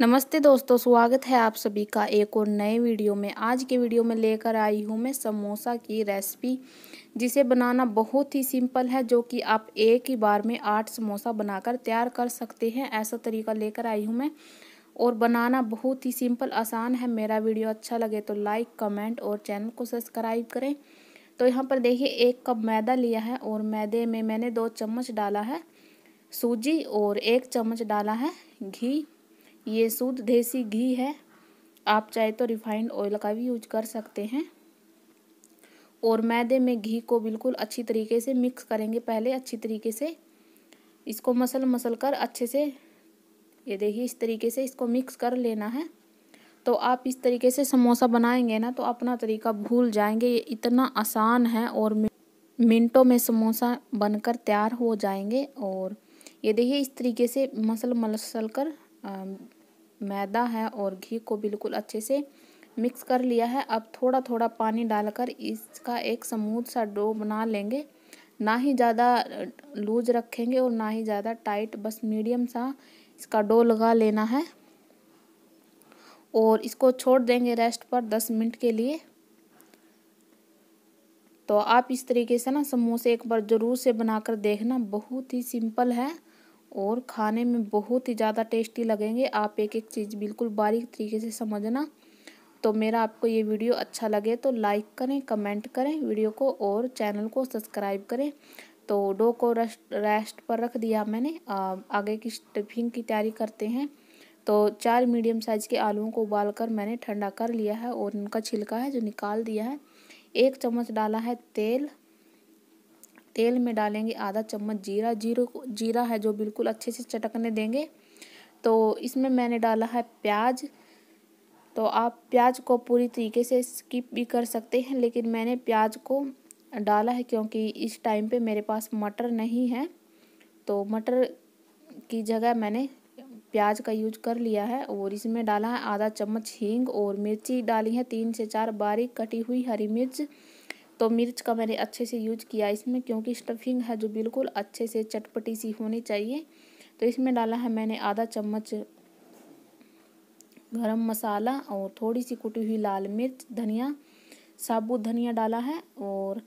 नमस्ते दोस्तों स्वागत है आप सभी का एक और नए वीडियो में आज के वीडियो में लेकर आई हूँ मैं समोसा की रेसिपी जिसे बनाना बहुत ही सिंपल है जो कि आप एक ही बार में आठ समोसा बनाकर तैयार कर सकते हैं ऐसा तरीका लेकर आई हूँ मैं और बनाना बहुत ही सिंपल आसान है मेरा वीडियो अच्छा लगे तो लाइक कमेंट और चैनल को सब्सक्राइब करें तो यहाँ पर देखिए एक कप मैदा लिया है और मैदे में मैंने दो चम्मच डाला है सूजी और एक चम्मच डाला है घी ये शुद्ध देसी घी है आप चाहे तो रिफाइंड ऑयल का भी यूज कर सकते हैं और मैदे में घी को बिल्कुल अच्छी तरीके से मिक्स करेंगे पहले अच्छी तरीके से इसको मसल मसल कर अच्छे से ये देखिए इस तरीके से इसको मिक्स कर लेना है तो आप इस तरीके से समोसा बनाएंगे ना तो अपना तरीका भूल जाएंगे ये इतना आसान है और मिनटों में समोसा बनकर तैयार हो जाएंगे और ये देखिए इस तरीके से मसल मसल कर मैदा है और घी को बिल्कुल अच्छे से मिक्स कर लिया है अब थोड़ा थोड़ा पानी डालकर इसका एक समूथ सा डो बना लेंगे ना ही ज़्यादा लूज रखेंगे और ना ही ज़्यादा टाइट बस मीडियम सा इसका डो लगा लेना है और इसको छोड़ देंगे रेस्ट पर दस मिनट के लिए तो आप इस तरीके से ना समोसे एक बार ज़रूर से बनाकर देखना बहुत ही सिंपल है और खाने में बहुत ही ज़्यादा टेस्टी लगेंगे आप एक एक चीज़ बिल्कुल बारीक तरीके से समझना तो मेरा आपको ये वीडियो अच्छा लगे तो लाइक करें कमेंट करें वीडियो को और चैनल को सब्सक्राइब करें तो डो को रेस्ट रेस्ट पर रख दिया मैंने आ, आगे की स्टफिंग की तैयारी करते हैं तो चार मीडियम साइज़ के आलूओं को कर मैंने ठंडा कर लिया है और उनका छिलका है जो निकाल दिया है एक चम्मच डाला है तेल तेल में डालेंगे आधा चम्मच जीरा जीरो जीरा है जो बिल्कुल अच्छे से चटकने देंगे तो इसमें मैंने डाला है प्याज तो आप प्याज को पूरी तरीके से स्किप भी कर सकते हैं लेकिन मैंने प्याज को डाला है क्योंकि इस टाइम पे मेरे पास मटर नहीं है तो मटर की जगह मैंने प्याज का यूज कर लिया है और इसमें डाला है आधा चम्मच हींग और मिर्ची डाली है तीन से चार बारीक कटी हुई हरी मिर्च तो मिर्च का मैंने अच्छे से यूज किया इसमें क्योंकि स्टफिंग है जो बिल्कुल अच्छे से चटपटी सी होनी चाहिए तो इसमें डाला है मैंने आधा चम्मच गरम मसाला और थोड़ी सी कुटी हुई लाल मिर्च धनिया साबुत धनिया डाला है और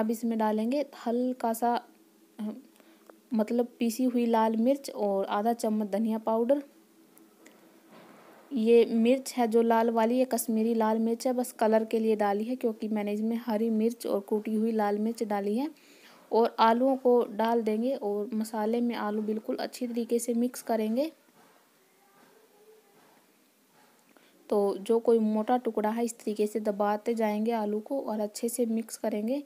अब इसमें डालेंगे हल्का सा मतलब पीसी हुई लाल मिर्च और आधा चम्मच धनिया पाउडर ये मिर्च है जो लाल वाली ये कश्मीरी लाल मिर्च है बस कलर के लिए डाली है क्योंकि मैंने इसमें हरी मिर्च और कूटी हुई लाल मिर्च डाली है और आलूओं को डाल देंगे और मसाले में आलू बिल्कुल अच्छी तरीके से मिक्स करेंगे तो जो कोई मोटा टुकड़ा है इस तरीके से दबाते जाएंगे आलू को और अच्छे से मिक्स करेंगे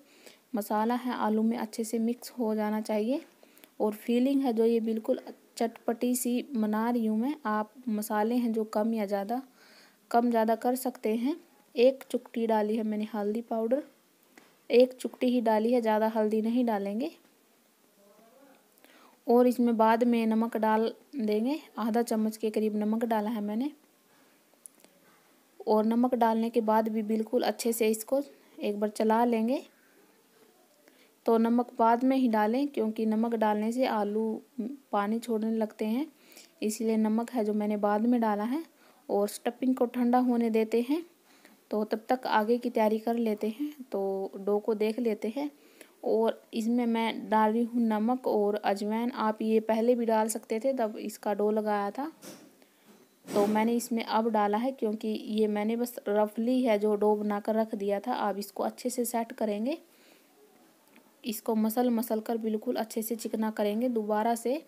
मसाला है आलू में अच्छे से मिक्स हो जाना चाहिए और फीलिंग है जो ये बिल्कुल चटपटी सी बना रही हूँ मैं आप मसाले हैं जो कम या ज़्यादा कम ज़्यादा कर सकते हैं एक चुकटी डाली है मैंने हल्दी पाउडर एक चुकटी ही डाली है ज़्यादा हल्दी नहीं डालेंगे और इसमें बाद में नमक डाल देंगे आधा चम्मच के करीब नमक डाला है मैंने और नमक डालने के बाद भी बिल्कुल अच्छे से इसको एक बार चला लेंगे तो नमक बाद में ही डालें क्योंकि नमक डालने से आलू पानी छोड़ने लगते हैं इसलिए नमक है जो मैंने बाद में डाला है और स्टफिंग को ठंडा होने देते हैं तो तब तक आगे की तैयारी कर लेते हैं तो डो को देख लेते हैं और इसमें मैं डाल रही हूँ नमक और अजवाइन आप ये पहले भी डाल सकते थे तब इसका डो लगाया था तो मैंने इसमें अब डाला है क्योंकि ये मैंने बस रफली है जो डो बनाकर रख दिया था आप इसको अच्छे से सेट करेंगे इसको मसल मसल कर बिल्कुल अच्छे से चिकना करेंगे दोबारा से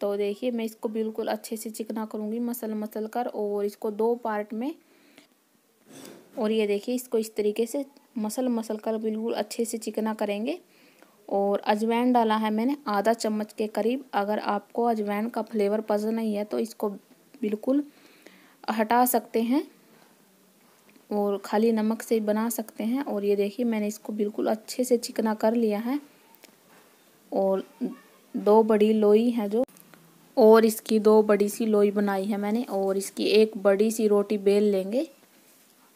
तो देखिए मैं इसको बिल्कुल अच्छे से चिकना करूँगी मसल मसल कर और इसको दो पार्ट में और ये देखिए इसको इस तरीके से मसल मसल कर बिल्कुल अच्छे से चिकना करेंगे और अजवैन डाला है मैंने आधा चम्मच के करीब अगर आपको अजवैन का फ्लेवर पसंद नहीं है तो इसको बिल्कुल हटा सकते हैं और खाली नमक से बना सकते हैं और ये देखिए मैंने इसको बिल्कुल अच्छे से चिकना कर लिया है और दो बड़ी लोई है जो और इसकी दो बड़ी सी लोई बनाई है मैंने और इसकी एक बड़ी सी रोटी बेल लेंगे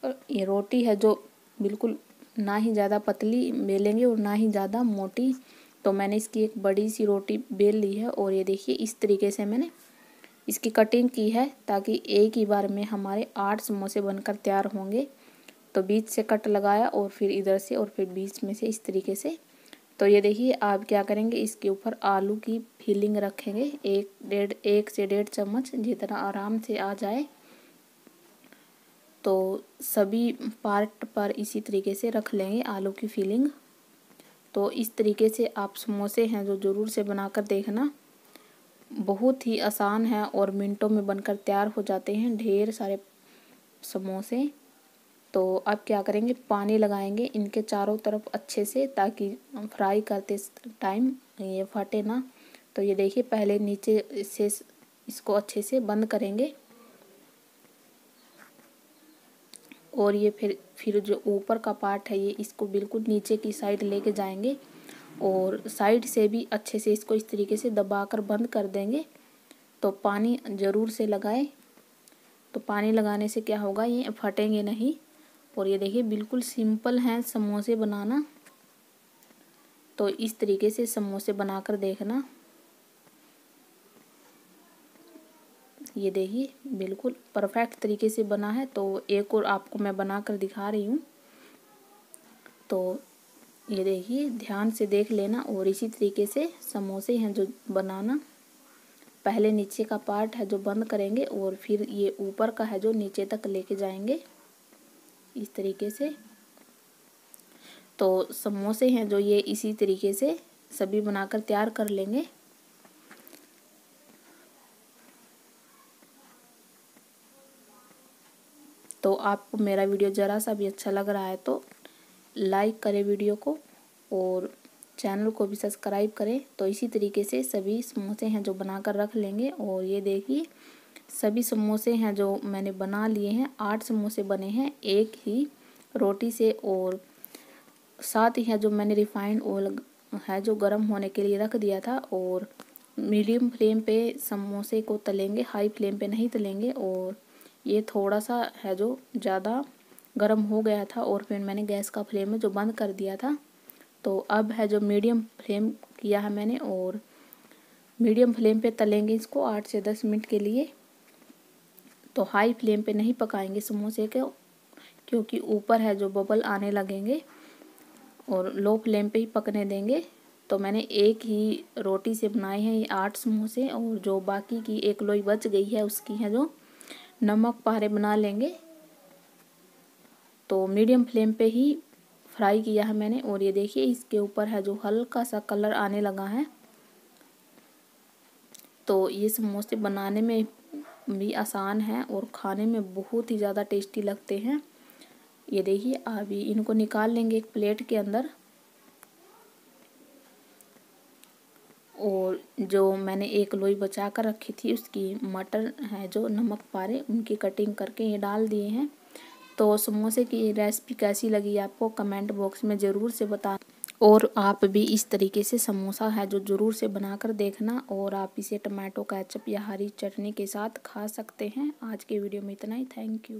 और ये रोटी है जो बिल्कुल ना ही ज़्यादा पतली बेलेंगे और ना ही ज़्यादा मोटी तो मैंने इसकी एक बड़ी सी रोटी बेल ली है और ये देखिए इस तरीके से मैंने इसकी कटिंग की है ताकि एक ही बार में हमारे आठ समोसे बनकर तैयार होंगे तो बीच से कट लगाया और फिर इधर से और फिर बीच में से इस तरीके से तो ये देखिए आप क्या करेंगे इसके ऊपर आलू की फीलिंग रखेंगे एक डेढ़ एक से डेढ़ चम्मच जितना आराम से आ जाए तो सभी पार्ट पर इसी तरीके से रख लेंगे आलू की फीलिंग तो इस तरीके से आप समोसे हैं जो ज़रूर से बनाकर देखना बहुत ही आसान है और मिनटों में बनकर तैयार हो जाते हैं ढेर सारे समोसे तो अब क्या करेंगे पानी लगाएंगे इनके चारों तरफ अच्छे से ताकि फ्राई करते टाइम ये फटे ना तो ये देखिए पहले नीचे से इसको अच्छे से बंद करेंगे और ये फिर फिर जो ऊपर का पार्ट है ये इसको बिल्कुल नीचे की साइड लेके जाएंगे और साइड से भी अच्छे से इसको इस तरीके से दबाकर बंद कर देंगे तो पानी ज़रूर से लगाए तो पानी लगाने से क्या होगा ये फटेंगे नहीं और ये देखिए बिल्कुल सिंपल हैं समोसे बनाना तो इस तरीके से समोसे बनाकर देखना ये देखिए बिल्कुल परफेक्ट तरीके से बना है तो एक और आपको मैं बनाकर दिखा रही हूँ तो ये देखिए ध्यान से देख लेना और इसी तरीके से समोसे हैं जो बनाना पहले नीचे का पार्ट है जो बंद करेंगे और फिर ये ऊपर का है जो नीचे तक लेके जाएंगे इस तरीके से तो समोसे हैं जो ये इसी तरीके से सभी बनाकर तैयार कर लेंगे तो आपको मेरा वीडियो ज़रा सा भी अच्छा लग रहा है तो लाइक करें वीडियो को और चैनल को भी सब्सक्राइब करें तो इसी तरीके से सभी समोसे हैं जो बनाकर रख लेंगे और ये देखिए सभी समोसे हैं जो मैंने बना लिए हैं आठ समोसे बने हैं एक ही रोटी से और साथ ही है जो मैंने रिफाइंड ऑयल है जो गर्म होने के लिए रख दिया था और मीडियम फ्लेम पे समोसे को तलेंगे हाई फ्लेम पे नहीं तलेंगे और ये थोड़ा सा है जो ज़्यादा गर्म हो गया था और फिर मैंने गैस का फ्लेम है जो बंद कर दिया था तो अब है जो मीडियम फ्लेम किया है मैंने और मीडियम फ्लेम पे तलेंगे इसको आठ से दस मिनट के लिए तो हाई फ्लेम पे नहीं पकाएंगे समोसे के क्योंकि ऊपर है जो बबल आने लगेंगे और लो फ्लेम पे ही पकने देंगे तो मैंने एक ही रोटी से बनाए हैं ये आठ समोसे और जो बाकी की एक लोई बच गई है उसकी है जो नमक पारे बना लेंगे तो मीडियम फ्लेम पे ही फ्राई किया है मैंने और ये देखिए इसके ऊपर है जो हल्का सा कलर आने लगा है तो ये समोसे बनाने में भी आसान है और खाने में बहुत ही ज़्यादा टेस्टी लगते हैं ये देखिए अभी इनको निकाल लेंगे एक प्लेट के अंदर और जो मैंने एक लोई बचा कर रखी थी उसकी मटर है जो नमक पारे उनकी कटिंग करके ये डाल दिए हैं तो समोसे की रेसिपी कैसी लगी आपको कमेंट बॉक्स में ज़रूर से बता और आप भी इस तरीके से समोसा है जो ज़रूर से बनाकर देखना और आप इसे टमाटो कैचअप या हरी चटनी के साथ खा सकते हैं आज के वीडियो में इतना ही थैंक यू